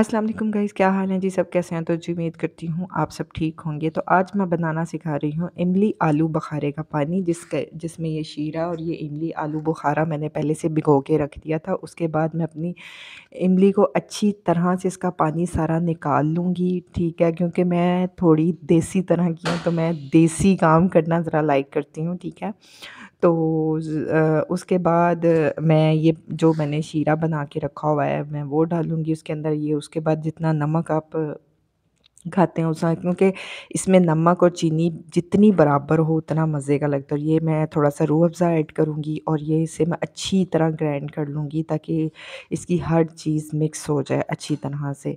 अस्सलाम वालेकुम गाइस क्या हाल है जी सब कैसे हैं तो जी उम्मीद करती हूँ आप सब ठीक होंगे तो आज मैं बनाना सिखा रही हूँ इमली आलू बखारे का पानी जिसके जिसमें ये शीरा और ये इमली आलू बुखारा मैंने पहले से भिगो के रख दिया था उसके बाद मैं अपनी इमली को अच्छी तरह से इसका पानी सारा निकाल लूँगी ठीक है क्योंकि मैं थोड़ी देसी तरह की हूँ तो मैं देसी काम करना ज़रा लाइक करती हूँ ठीक है तो उसके बाद मैं ये जो मैंने शीरा बना के रखा हुआ है मैं वो डालूँगी उसके अंदर ये उसके बाद जितना नमक आप खाते हैं उस क्योंकि इसमें नमक और चीनी जितनी बराबर हो उतना मज़े का लगता है ये मैं थोड़ा सा रूह अफ़ज़ा ऐड करूँगी और ये इसे मैं अच्छी तरह ग्राइंड कर लूँगी ताकि इसकी हर चीज़ मिक्स हो जाए अच्छी तरह से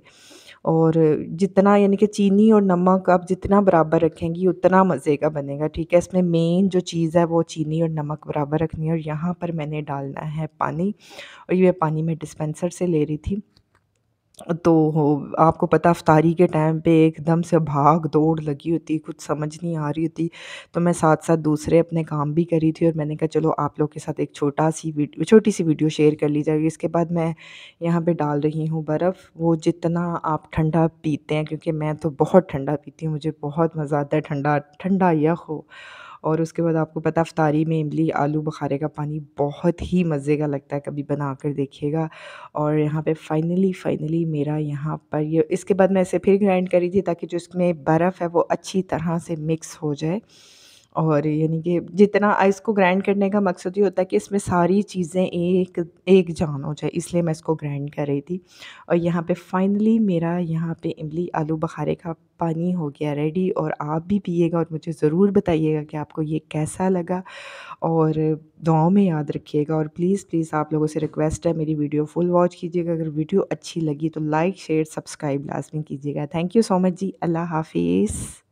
और जितना यानी कि चीनी और नमक आप जितना बराबर रखेंगी उतना मज़े का बनेगा ठीक है इसमें मेन जो चीज़ है वो चीनी और नमक बराबर रखनी है और यहाँ पर मैंने डालना है पानी और ये पानी मैं डिस्पेंसर से ले रही थी तो आपको पता अफ्तारी के टाइम पे एकदम से भाग दौड़ लगी होती कुछ समझ नहीं आ रही होती तो मैं साथ साथ दूसरे अपने काम भी करी थी और मैंने कहा चलो आप लोग के साथ एक छोटा सी वीडियो छोटी सी वीडियो शेयर कर ली जाएगी इसके बाद मैं यहाँ पे डाल रही हूँ बर्फ़ वो जितना आप ठंडा पीते हैं क्योंकि मैं तो बहुत ठंडा पीती हूँ मुझे बहुत मज़ा आता है ठंडा ठंडा यह हो और उसके बाद आपको पता अफ्तारी में इमली आलू बुखारे का पानी बहुत ही मज़े का लगता है कभी बना कर देखिएगा और यहाँ पे फाइनली फाइनली मेरा यहाँ पर ये इसके बाद मैं इसे फिर ग्राइंड करी थी ताकि जो इसमें बर्फ़ है वो अच्छी तरह से मिक्स हो जाए और यानी कि जितना इसको ग्राइंड करने का मकसद ये होता है कि इसमें सारी चीज़ें एक एक जान हो जाए इसलिए मैं इसको ग्राइंड कर रही थी और यहाँ पे फाइनली मेरा यहाँ पे इमली आलू बखारे का पानी हो गया रेडी और आप भी पिएगा और मुझे ज़रूर बताइएगा कि आपको ये कैसा लगा और दुआओं में याद रखिएगा और प्लीज़ प्लीज़ आप लोगों से रिक्वेस्ट है मेरी वीडियो फुल वॉच कीजिएगा अगर वीडियो अच्छी लगी तो लाइक शेयर सब्सक्राइब लाजमी कीजिएगा थैंक यू सो मच जी अल्लाह हाफिज़